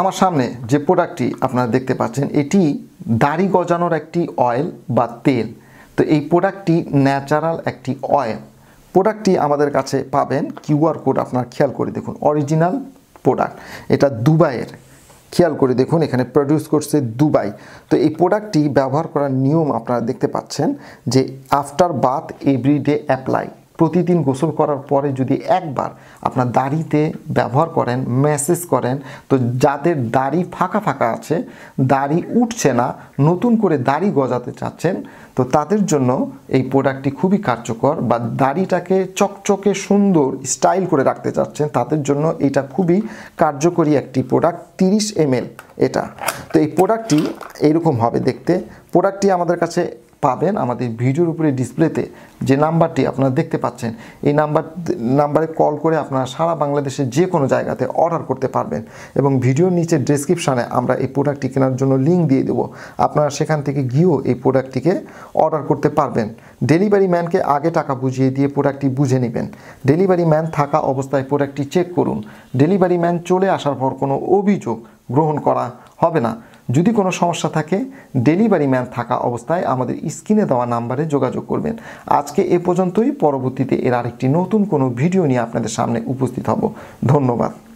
আমার সামনে যে প্রোডাক্টটি আপনারা দেখতে পাচ্ছেন এটি দাড়ি গজানোর একটি অয়েল বা তেল তো এই প্রোডাক্টটি ন্যাচারাল একটি অয়েল প্রোডাক্টটি আমাদের কাছে পাবেন কিউআর কোড আপনারা খেয়াল করে দেখুন অরিজিনাল প্রোডাক্ট এটা দুবাইয়ের খেয়াল করে দেখুন এখানে প্রডিউস করছে দুবাই তো এই প্রোডাক্টটি ব্যবহার করার নিয়ম আপনারা দেখতে পাচ্ছেন যে আফটার বাথ এভরিডে অ্যাপ্লাই প্রতিদিন গোসল করার পরে যদি একবার আপনার দাড়িতে ব্যবহার করেন ম্যাসেজ করেন তো যাদের দাড়ি ফাঁকা ফাঁকা আছে দাড়ি উঠছে না নতুন করে দাড়ি গজাতে চাচ্ছেন তো তাদের জন্য এই প্রোডাক্টটি খুবই কার্যকর বা দাড়িটাকে চকচকে সুন্দর স্টাইল করে রাখতে চাচ্ছেন তাদের জন্য এটা খুবই কার্যকরী একটি প্রোডাক্ট তিরিশ এম এটা তো এই প্রোডাক্টটি এইরকম হবে দেখতে প্রোডাক্টটি আমাদের কাছে পাবেন আমাদের ভিডিওর উপরে ডিসপ্লেতে যে নাম্বারটি আপনারা দেখতে পাচ্ছেন এই নাম্বার নাম্বারে কল করে আপনারা সারা বাংলাদেশের যে কোনো জায়গাতে অর্ডার করতে পারবেন এবং ভিডিওর নিচে ডেসক্রিপশানে আমরা এই প্রোডাক্টটি কেনার জন্য লিঙ্ক দিয়ে দেবো আপনারা সেখান থেকে গিয়েও এই প্রোডাক্টটিকে অর্ডার করতে পারবেন ডেলিভারি ম্যানকে আগে টাকা বুঝিয়ে দিয়ে প্রোডাক্টটি বুঝে নেবেন ডেলিভারি ম্যান থাকা অবস্থায় প্রোডাক্টটি চেক করুন ডেলিভারি ম্যান চলে আসার পর কোনো অভিযোগ গ্রহণ করা হবে না যদি কোনো সমস্যা থাকে ডেলিভারি ম্যান থাকা অবস্থায় আমাদের স্ক্রিনে দেওয়া নাম্বারে যোগাযোগ করবেন আজকে এ পর্যন্তই পরবর্তীতে এর আরেকটি নতুন কোনো ভিডিও নিয়ে আপনাদের সামনে উপস্থিত হব ধন্যবাদ